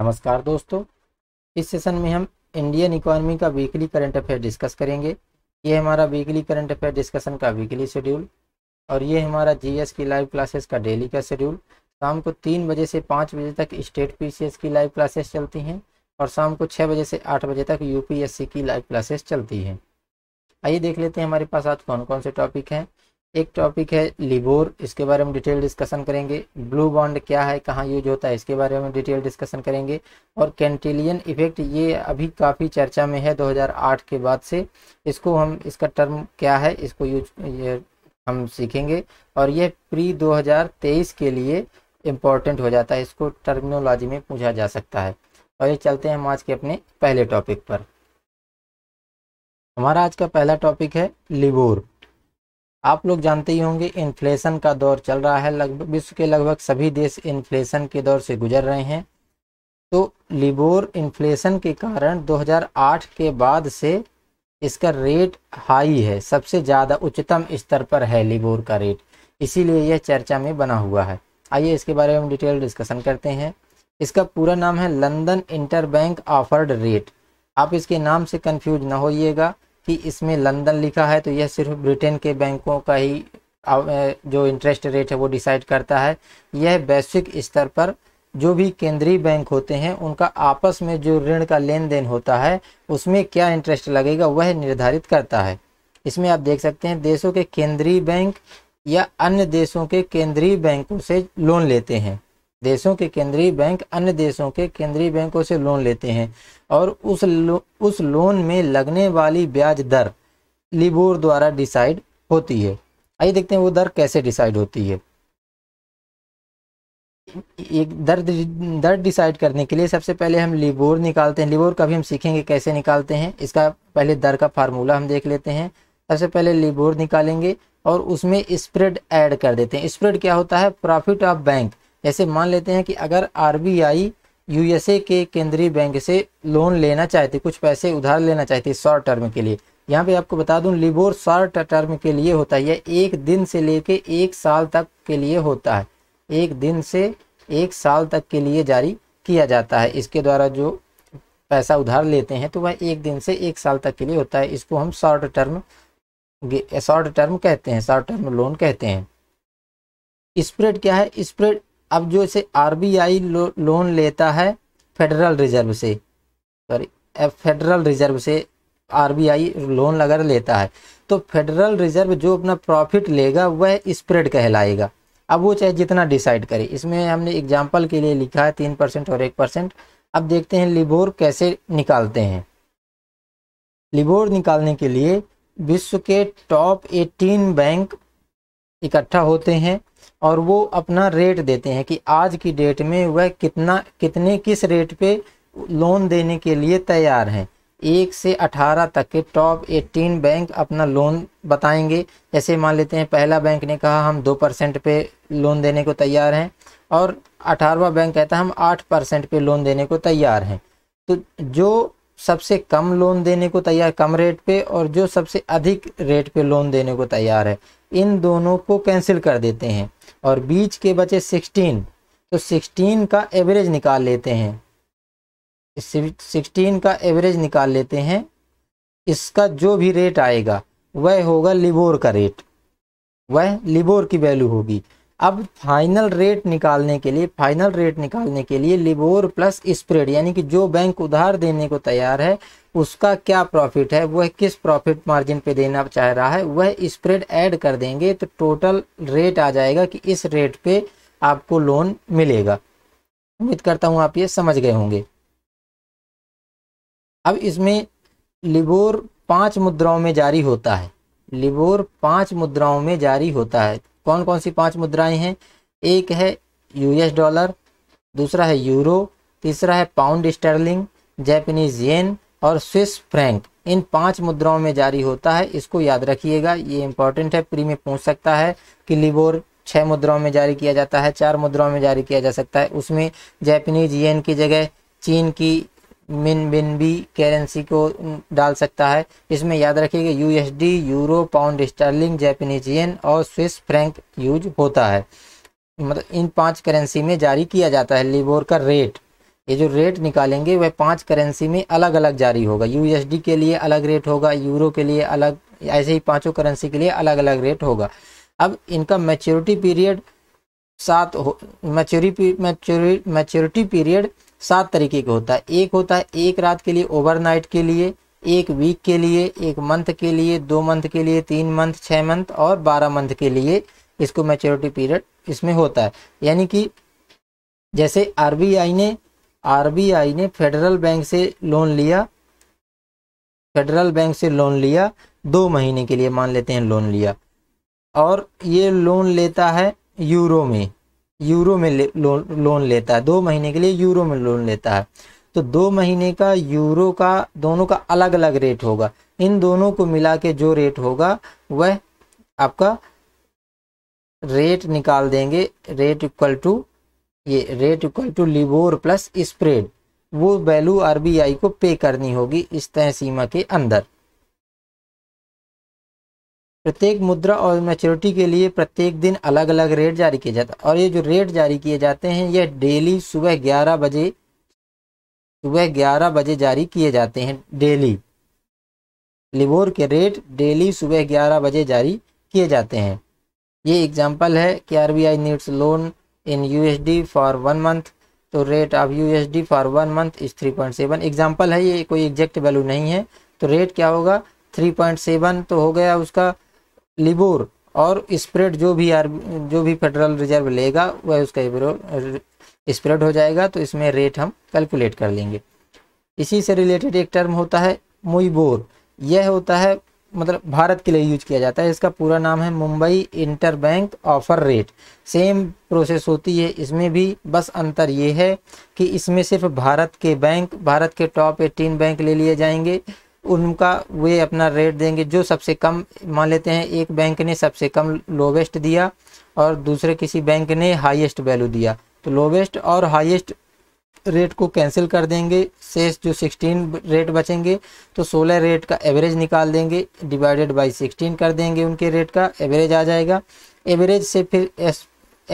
नमस्कार दोस्तों इस सेशन में हम इंडियन इकोनॉमी का वीकली करंट अफेयर डिस्कस करेंगे ये हमारा वीकली करंट अफेयर डिस्कशन का वीकली शेड्यूल और ये हमारा जीएस की लाइव क्लासेस का डेली का शेड्यूल शाम को तीन बजे से पाँच बजे तक स्टेट पीसीएस की लाइव क्लासेस चलती हैं और शाम को छः बजे से आठ बजे तक यू की लाइव क्लासेस चलती हैं आइए देख लेते हैं हमारे पास आज कौन कौन से टॉपिक हैं एक टॉपिक है लिबोर इसके बारे में डिटेल डिस्कशन करेंगे ब्लू बॉन्ड क्या है कहाँ यूज होता है इसके बारे में डिटेल डिस्कशन करेंगे और कैंटिलियन इफेक्ट ये अभी काफ़ी चर्चा में है 2008 के बाद से इसको हम इसका टर्म क्या है इसको यूज ये हम सीखेंगे और ये प्री 2023 के लिए इम्पोर्टेंट हो जाता है इसको टर्मिनोलॉजी में पूछा जा सकता है और ये चलते हैं हम आज के अपने पहले टॉपिक पर हमारा आज का पहला टॉपिक है लिबोर आप लोग जानते ही होंगे इन्फ्लेशन का दौर चल रहा है लगभग विश्व के लगभग सभी देश इन्फ्लेशन के दौर से गुजर रहे हैं तो लिबोर इन्फ्लेशन के कारण 2008 के बाद से इसका रेट हाई है सबसे ज़्यादा उच्चतम स्तर पर है लिबोर का रेट इसीलिए यह चर्चा में बना हुआ है आइए इसके बारे में डिटेल डिस्कशन करते हैं इसका पूरा नाम है लंदन इंटरबैंक ऑफर्ड रेट आप इसके नाम से कंफ्यूज ना होइएगा कि इसमें लंदन लिखा है तो यह सिर्फ ब्रिटेन के बैंकों का ही जो इंटरेस्ट रेट है वो डिसाइड करता है यह वैश्विक स्तर पर जो भी केंद्रीय बैंक होते हैं उनका आपस में जो ऋण का लेन देन होता है उसमें क्या इंटरेस्ट लगेगा वह निर्धारित करता है इसमें आप देख सकते हैं देशों के केंद्रीय बैंक या अन्य देशों के केंद्रीय बैंकों से लोन लेते हैं देशों के केंद्रीय बैंक अन्य देशों के केंद्रीय बैंकों से लोन लेते हैं और उस लो, उस लोन में लगने वाली ब्याज दर लिबोर द्वारा डिसाइड होती है आइए देखते हैं वो दर कैसे डिसाइड होती है एक दर दर डिसाइड करने के लिए सबसे पहले हम लिबोर निकालते हैं लिबोर का भी हम सीखेंगे कैसे निकालते हैं इसका पहले दर का फार्मूला हम देख लेते हैं सबसे पहले लिबोर निकालेंगे और उसमें स्प्रेड ऐड कर देते हैं स्प्रेड क्या होता है प्रॉफिट ऑफ बैंक जैसे मान लेते हैं कि अगर आर यूएसए के केंद्रीय बैंक से लोन लेना चाहते कुछ पैसे उधार लेना चाहते शॉर्ट टर्म के लिए यहाँ पे आपको बता दूं लिबोर शॉर्ट टर्म के लिए होता है यह एक दिन से लेके एक साल तक के लिए होता है एक दिन से एक साल तक के लिए जारी किया जाता है इसके द्वारा जो पैसा उधार लेते हैं तो वह एक दिन से एक साल तक के लिए होता है इसको हम शॉर्ट टर्म शॉर्ट टर्म कहते हैं शॉर्ट टर्म लोन कहते हैं स्प्रेड क्या है स्प्रेड अब जो इसे आरबीआई लो, लोन लेता है फेडरल रिजर्व से सॉरी फेडरल रिजर्व से आरबीआई लोन लगा लेता है तो फेडरल रिजर्व जो अपना प्रॉफिट लेगा वह स्प्रेड कहलाएगा अब वो चाहे जितना डिसाइड करे इसमें हमने एग्जाम्पल के लिए लिखा है तीन परसेंट और एक परसेंट अब देखते हैं लिबोर कैसे निकालते हैं लिबोर निकालने के लिए विश्व के टॉप 18 बैंक इकट्ठा होते हैं और वो अपना रेट देते हैं कि आज की डेट में वह कितना कितने किस रेट पे लोन देने के लिए तैयार हैं एक से अठारह तक के टॉप एटीन बैंक अपना लोन बताएंगे जैसे मान लेते हैं पहला बैंक ने कहा हम दो परसेंट पे लोन देने को तैयार हैं और अठारवा बैंक कहता हम आठ परसेंट पे लोन देने को तैयार हैं तो जो सबसे कम लोन देने को तैयार कम रेट पे और जो सबसे अधिक रेट पे लोन देने को तैयार है इन दोनों को कैंसिल कर देते हैं और बीच के बचे सिक्सटीन तो सिक्सटीन का एवरेज निकाल लेते हैं 16 का एवरेज निकाल लेते हैं इसका जो भी रेट आएगा वह होगा लिबोर का रेट वह लिबोर की वैल्यू होगी अब फाइनल रेट निकालने के लिए फाइनल रेट निकालने के लिए लिबोर प्लस स्प्रेड यानी कि जो बैंक उधार देने को तैयार है उसका क्या प्रॉफिट है वह किस प्रॉफिट मार्जिन पे देना चाह रहा है वह स्प्रेड ऐड कर देंगे तो टोटल रेट आ जाएगा कि इस रेट पे आपको लोन मिलेगा उम्मीद करता हूँ आप ये समझ गए होंगे अब इसमें लिबोर पांच मुद्राओं में जारी होता है लिबोर पांच मुद्राओं में जारी होता है कौन कौन सी पांच मुद्राएं हैं एक है यूएस डॉलर दूसरा है यूरो तीसरा है पाउंड स्टर्लिंग जैपनीज येन और स्विस फ्रैंक इन पांच मुद्राओं में जारी होता है इसको याद रखिएगा ये इंपॉर्टेंट है प्री में पूछ सकता है कि लिबोर छह मुद्राओं में जारी किया जाता है चार मुद्राओं में जारी किया जा सकता है उसमें जैपनीज येन की जगह चीन की मिन बिन बी करेंसी को डाल सकता है इसमें याद रखिएगा USD euro pound sterling Japanese yen और स्विस फ्रैंक यूज होता है मतलब इन पांच करेंसी में जारी किया जाता है लिबोर का रेट ये जो रेट निकालेंगे वह पांच करेंसी में अलग अलग जारी होगा यूएसडी के लिए अलग रेट होगा यूरो के लिए अलग ऐसे ही पांचों करेंसी के लिए अलग अलग रेट होगा अब इनका मैच्योरिटी पीरियड सात मैच्योरी मैच्योरिटी पीरियड सात तरीके का होता है एक होता है एक रात के लिए ओवरनाइट के लिए एक वीक के लिए एक मंथ के लिए दो मंथ के लिए तीन मंथ छः मंथ और बारह मंथ के लिए इसको मैच्योरिटी पीरियड इसमें होता है यानी कि जैसे आरबीआई ने आरबीआई ने फेडरल बैंक से लोन लिया फेडरल बैंक से लोन लिया दो महीने के लिए मान लेते हैं लोन लिया और ये लोन लेता है यूरो में यूरो में ले, लो, लोन लेता है दो महीने के लिए यूरो में लोन लेता है तो दो महीने का यूरो का दोनों का अलग अलग रेट होगा इन दोनों को मिला के जो रेट होगा वह आपका रेट निकाल देंगे रेट इक्वल टू ये rate equal to LIBOR plus spread वो वैल्यू आरबीआई को पे करनी होगी इस तय सीमा के अंदर प्रत्येक मुद्रा और मैच्योरिटी के लिए प्रत्येक दिन अलग अलग रेट जारी किया जाता हैं और ये जो रेट जारी किए जाते हैं ये डेली सुबह ग्यारह बजे सुबह ग्यारह बजे जारी किए जाते हैं डेली लिबोर के रेट डेली सुबह ग्यारह बजे जारी किए जाते हैं ये एग्जाम्पल है कि R B I needs loan S D for one month तो rate of U S D for one month is three point seven example है ये कोई एग्जैक्ट वैल्यू नहीं है तो रेट क्या होगा थ्री पॉइंट सेवन तो हो गया उसका लिबोर और स्प्रेड जो भी आर जो भी फेडरल रिजर्व लेगा वह उसका स्प्रेड हो जाएगा तो इसमें रेट हम कैलकुलेट कर लेंगे इसी से रिलेटेड एक टर्म होता है मुईबोर यह होता है मतलब भारत के लिए यूज किया जाता है इसका पूरा नाम है Mumbai inter bank offer rate same process होती है इसमें भी बस अंतर ये है कि इसमें सिर्फ भारत के बैंक भारत के टॉप एटीन बैंक ले लिए जाएंगे उनका वे अपना रेट देंगे जो सबसे कम मान लेते हैं एक बैंक ने सबसे कम लोवेस्ट दिया और दूसरे किसी बैंक ने हाइएस्ट वैल्यू दिया तो लोवेस्ट और हाइस्ट रेट को कैंसिल कर देंगे शेष जो 16 रेट बचेंगे तो 16 रेट का एवरेज निकाल देंगे डिवाइडेड बाय 16 कर देंगे उनके रेट का एवरेज आ जाएगा एवरेज से फिर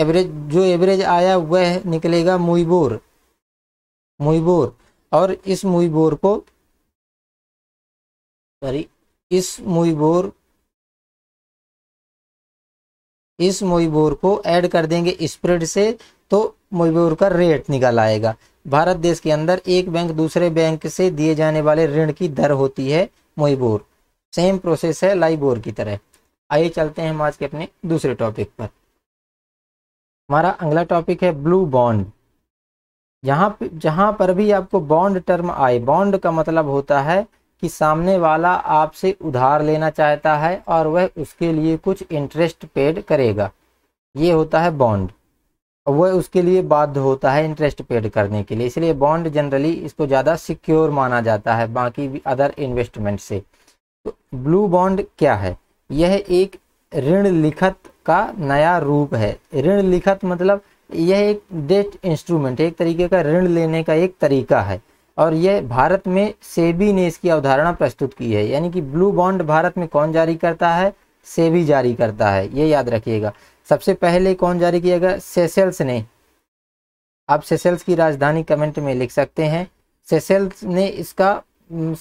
एवरेज जो एवरेज आया वह निकलेगा मुईबोर मुईबोर और इस मुईबोर को सॉरी इस मुईबोर इस मोईबोर को ऐड कर देंगे स्प्रेड से तो मोईबोर का रेट निकल आएगा भारत देश के अंदर एक बैंक दूसरे बैंक से दिए जाने वाले ऋण की दर होती है मोईबोर सेम प्रोसेस है लाइबोर की तरह आइए चलते हैं हम आज के अपने दूसरे टॉपिक पर हमारा अगला टॉपिक है ब्लू बॉन्ड यहाँ जहाँ पर भी आपको बॉन्ड टर्म आए बॉन्ड का मतलब होता है कि सामने वाला आपसे उधार लेना चाहता है और वह उसके लिए कुछ इंटरेस्ट पेड करेगा ये होता है बॉन्ड वह उसके लिए बाध्य होता है इंटरेस्ट पेड करने के लिए इसलिए बॉन्ड जनरली इसको ज़्यादा सिक्योर माना जाता है बाकी अदर इन्वेस्टमेंट से तो ब्लू बॉन्ड क्या है यह एक ऋण लिखत का नया रूप है ऋण लिखत मतलब यह एक डेट इंस्ट्रूमेंट एक तरीके का ऋण लेने का एक तरीका है और यह भारत में सेबी ने इसकी अवधारणा प्रस्तुत की है यानी कि ब्लू बॉन्ड भारत में कौन जारी करता है सेबी जारी करता है ये याद रखिएगा सबसे पहले कौन जारी किया गया सेसेल्स ने आप सेसेल्स की राजधानी कमेंट में लिख सकते हैं सेसेल्स ने इसका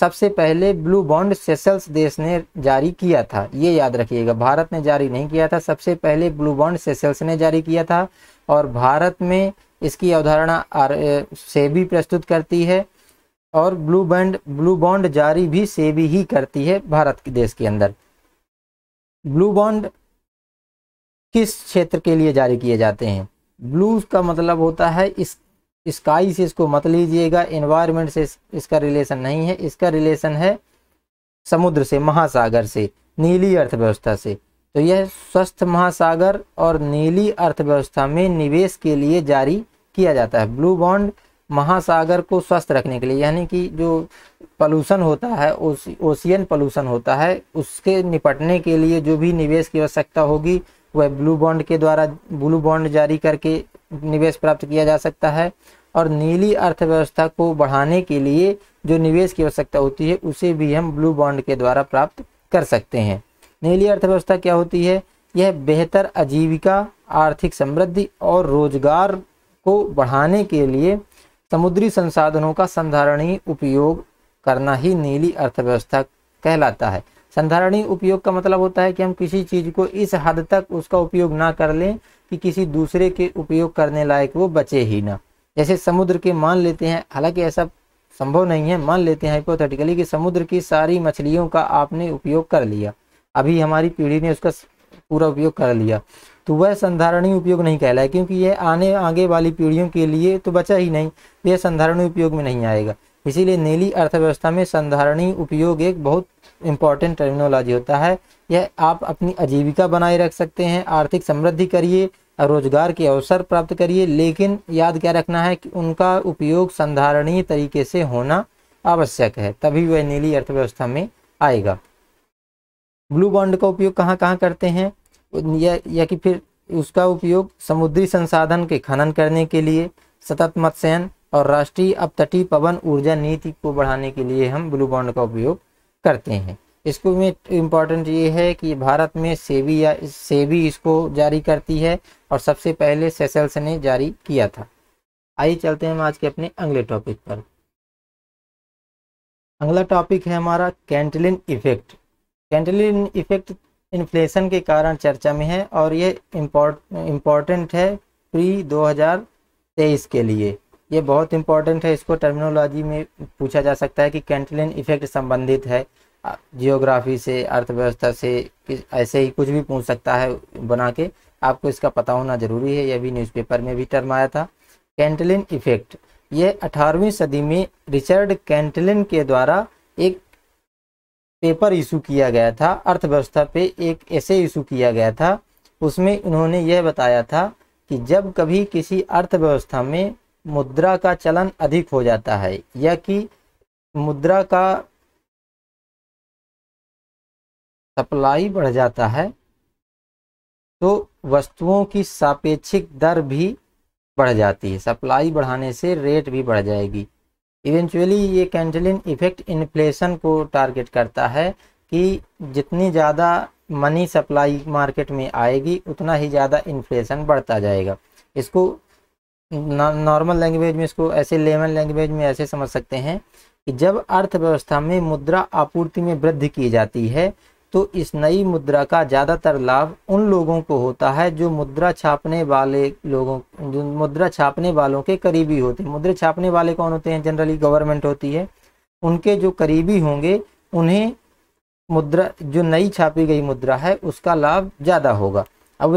सबसे पहले ब्लू बॉन्ड सेसेल्स देश ने जारी किया था ये याद रखिएगा भारत ने जारी नहीं किया था सबसे पहले ब्लू बॉन्ड सेसेल्स ने जारी किया था और भारत में इसकी अवधारणा से भी प्रस्तुत करती है और ब्लू बैंड ब्लू बॉन्ड जारी भी सेबी ही करती है भारत के देश के अंदर ब्लू बॉन्ड किस क्षेत्र के लिए जारी किए जाते हैं ब्लू का मतलब होता है इस स्काई से इसको मत लीजिएगा इन्वायरमेंट से इसका रिलेशन नहीं है इसका रिलेशन है समुद्र से महासागर से नीली अर्थव्यवस्था से तो यह स्वस्थ महासागर और नीली अर्थव्यवस्था में निवेश के लिए जारी किया जाता है ब्लू बॉन्ड महासागर को स्वस्थ रखने के लिए यानी कि जो पलूषण होता है ओस, ओसियन पलूषण होता है उसके निपटने के लिए जो भी निवेश की आवश्यकता होगी वह ब्लू बॉन्ड के द्वारा ब्लू बॉन्ड जारी करके निवेश प्राप्त किया जा सकता है और नीली अर्थव्यवस्था को बढ़ाने के लिए जो निवेश की आवश्यकता होती है उसे भी हम ब्लू बॉन्ड के द्वारा प्राप्त कर सकते हैं नीली अर्थव्यवस्था क्या होती है यह बेहतर आजीविका आर्थिक समृद्धि और रोजगार को बढ़ाने के लिए समुद्री संसाधनों का संधारणीय उपयोग करना ही नीली अर्थव्यवस्था कहलाता है संधारणीय उपयोग का मतलब होता है कि हम किसी चीज़ को इस हद तक उसका उपयोग ना कर लें कि किसी दूसरे के उपयोग करने लायक वो बचे ही ना जैसे समुद्र के मान लेते हैं हालांकि ऐसा संभव नहीं है मान लेते हैं हाइपोथेटिकली कि समुद्र की सारी मछलियों का आपने उपयोग कर लिया अभी हमारी पीढ़ी ने उसका पूरा उपयोग कर लिया तो वह संधारणीय उपयोग नहीं कहलाए क्योंकि यह आने आगे वाली पीढ़ियों के लिए तो बचा ही नहीं तो यह संधारणीय उपयोग में नहीं आएगा इसीलिए नीली अर्थव्यवस्था में संधारणीय उपयोग एक बहुत इम्पॉर्टेंट टर्मिनोलॉजी होता है यह आप अपनी आजीविका बनाए रख सकते हैं आर्थिक समृद्धि करिए रोजगार के अवसर प्राप्त करिए लेकिन याद क्या रखना है कि उनका उपयोग संधारणीय तरीके से होना आवश्यक है तभी वह नीली अर्थव्यवस्था में आएगा ब्लू बॉन्ड का उपयोग कहाँ कहाँ करते हैं या, या कि फिर उसका उपयोग समुद्री संसाधन के खनन करने के लिए सतत मत्स्यन और राष्ट्रीय अपतटीय पवन ऊर्जा नीति को बढ़ाने के लिए हम ब्लू बॉन्ड का उपयोग करते हैं इसको में इम्पॉर्टेंट ये है कि भारत में सेबी या सेबी इसको जारी करती है और सबसे पहले सेसल्स ने जारी किया था आइए चलते हैं हम आज के अपने अगले टॉपिक पर अगला टॉपिक है हमारा Cantillon effect Cantillon effect inflation के कारण चर्चा में है और ये इम्पोर्टेंट है प्री 2023 के लिए ये बहुत इंपॉर्टेंट है इसको टर्मिनोलॉजी में पूछा जा सकता है कि कैंटलिन इफेक्ट संबंधित है जियोग्राफी से अर्थव्यवस्था से ऐसे ही कुछ भी पूछ सकता है बना के आपको इसका पता होना ज़रूरी है यह भी न्यूज़पेपर में भी टर्म आया था कैंटलिन इफेक्ट ये अठारहवीं सदी में रिचर्ड कैंटलिन के द्वारा एक पेपर इशू किया गया था अर्थव्यवस्था पे एक ऐसे इशू किया गया था उसमें उन्होंने यह बताया था कि जब कभी किसी अर्थव्यवस्था में मुद्रा का चलन अधिक हो जाता है या कि मुद्रा का सप्लाई बढ़ जाता है तो वस्तुओं की सापेक्षिक दर भी बढ़ जाती है सप्लाई बढ़ाने से रेट भी बढ़ जाएगी इवेंचुअली ये कैंडलिन इफेक्ट इन्फ्लेशन को टारगेट करता है कि जितनी ज़्यादा मनी सप्लाई मार्केट में आएगी उतना ही ज़्यादा इन्फ्लेशन बढ़ता जाएगा इसको नॉर्मल लैंग्वेज में इसको ऐसे लेमन लैंग्वेज में ऐसे समझ सकते हैं कि जब अर्थव्यवस्था में मुद्रा आपूर्ति में वृद्धि की जाती है तो इस नई मुद्रा का ज़्यादातर लाभ उन लोगों को होता है जो मुद्रा छापने वाले लोगों जो मुद्रा छापने वालों के करीबी होते हैं मुद्रा छापने वाले कौन होते हैं जनरली गवर्नमेंट होती है उनके जो करीबी होंगे उन्हें मुद्रा जो नई छापी गई मुद्रा है उसका लाभ ज़्यादा होगा अब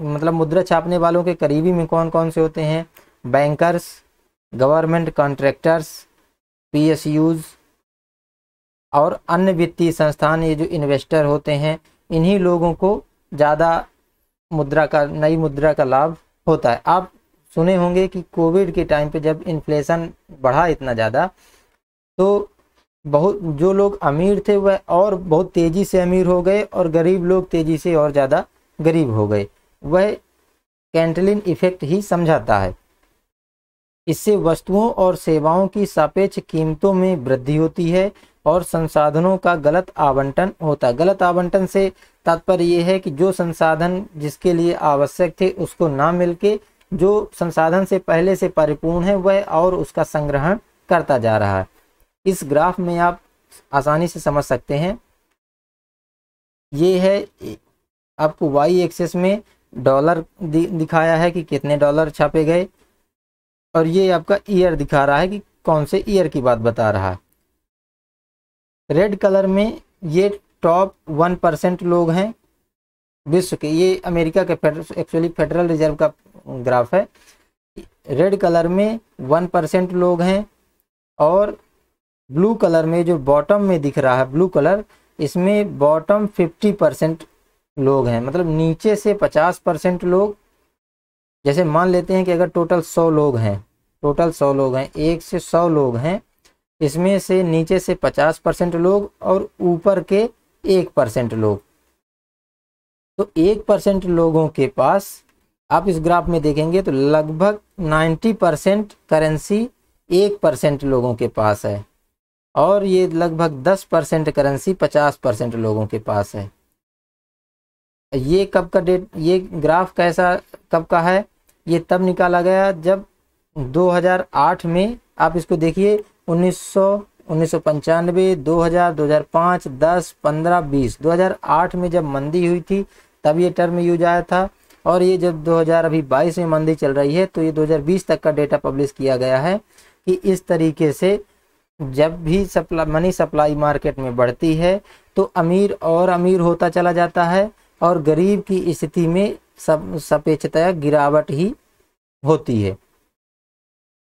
मतलब मुद्रा छापने वालों के करीबी में कौन कौन से होते हैं बैंकर्स गवर्नमेंट कॉन्ट्रैक्टर्स पीएसयूज और अन्य वित्तीय संस्थान ये जो इन्वेस्टर होते हैं इन्हीं लोगों को ज़्यादा मुद्रा का नई मुद्रा का लाभ होता है आप सुने होंगे कि कोविड के टाइम पे जब इन्फ्लेशन बढ़ा इतना ज़्यादा तो बहुत जो लोग अमीर थे वह और बहुत तेज़ी से अमीर हो गए और गरीब लोग तेज़ी से और ज़्यादा गरीब हो गए वह कैंटलिन इफेक्ट ही समझाता है इससे वस्तुओं और सेवाओं की सापेक्ष कीमतों में वृद्धि होती है और संसाधनों का गलत आवंटन होता है गलत आवंटन से तात्पर्य यह है कि जो संसाधन जिसके लिए आवश्यक थे उसको ना मिलके जो संसाधन से पहले से परिपूर्ण है वह और उसका संग्रहण करता जा रहा है इस ग्राफ में आप आसानी से समझ सकते हैं ये है आपको वाई एक्सेस में डॉलर दिखाया है कि कितने डॉलर छापे गए और ये आपका ईयर दिखा रहा है कि कौन से ईयर की बात बता रहा है रेड कलर में ये टॉप वन परसेंट लोग हैं विश्व के ये अमेरिका के एक्चुअली फेडरल रिजर्व का ग्राफ है रेड कलर में वन परसेंट लोग हैं और ब्लू कलर में जो बॉटम में दिख रहा है ब्लू कलर इसमें बॉटम फिफ्टी परसेंट लोग हैं मतलब नीचे से पचास परसेंट लोग जैसे मान लेते हैं कि अगर टोटल सौ लोग हैं टोटल सौ लोग हैं एक से सौ लोग हैं इसमें से नीचे से पचास परसेंट लोग और ऊपर के एक परसेंट लोग तो एक परसेंट लोगों के पास आप इस ग्राफ में देखेंगे तो लगभग नाइन्टी परसेंट करेंसी एक परसेंट लोगों के पास है और ये लगभग दस परसेंट करेंसी पचास परसेंट लोगों के पास है ये कब का डेट ये ग्राफ कैसा कब का है ये तब निकाला गया जब 2008 में आप इसको देखिए 1900 उन्नीस सौ पंचानवे दो हज़ार दो हज़ार पाँच दस पंद्रह बीस दो हज़ार आठ में जब मंदी हुई थी तब ये टर्म यूज आया था और ये जब दो हज़ार अभी बाईस में मंदी चल रही है तो ये दो हज़ार बीस तक का डेटा पब्लिश किया गया है कि इस तरीके से जब भी सप्ला मनी सप्लाई मार्केट में बढ़ती है तो अमीर और अमीर होता चला जाता है और गरीब की स्थिति में सब सपेक्षतया गिरावट ही होती है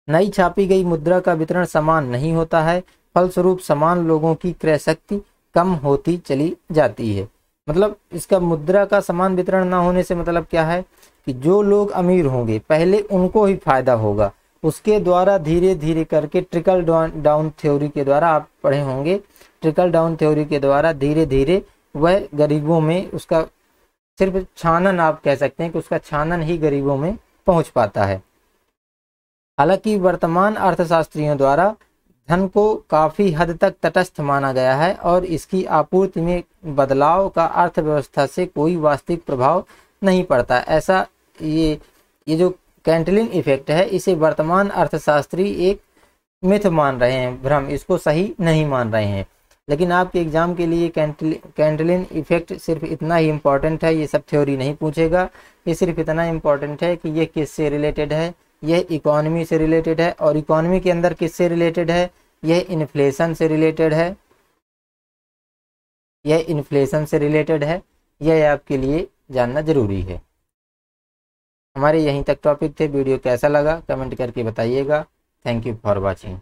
नई छापी गई मुद्रा का वितरण समान नहीं होता है फलस्वरूप समान लोगों की क्रय शक्ति कम होती चली जाती है मतलब इसका मुद्रा का समान वितरण ना होने से मतलब क्या है कि जो लोग अमीर होंगे पहले उनको ही फायदा होगा उसके द्वारा धीरे धीरे करके ट्रिकल डाउन थ्योरी के द्वारा आप पढ़े होंगे ट्रिकल डाउन थ्योरी के द्वारा धीरे धीरे वह गरीबों में उसका सिर्फ छानन आप कह सकते हैं कि उसका छानन ही गरीबों में पहुंच पाता है हालांकि वर्तमान अर्थशास्त्रियों द्वारा धन को काफ़ी हद तक तटस्थ माना गया है और इसकी आपूर्ति में बदलाव का अर्थव्यवस्था से कोई वास्तविक प्रभाव नहीं पड़ता ऐसा ये ये जो कैंटलिन इफेक्ट है इसे वर्तमान अर्थशास्त्री एक मिथ मान रहे हैं भ्रम इसको सही नहीं मान रहे हैं लेकिन आपके एग्ज़ाम के लिए कैंडलिन इफेक्ट सिर्फ इतना ही इम्पॉर्टेंट है ये सब थ्योरी नहीं पूछेगा ये सिर्फ इतना इम्पॉर्टेंट है कि यह किस से रिलेटेड है यह इकॉनमी से रिलेटेड है और इकॉनमी के अंदर किस से रिलेटेड है यह इन्फ्लेशन से रिलेटेड है यह इन्फ्लेशन से रिलेटेड है यह आपके लिए जानना ज़रूरी है हमारे यहीं तक टॉपिक थे वीडियो कैसा लगा कमेंट करके बताइएगा थैंक यू फॉर वॉचिंग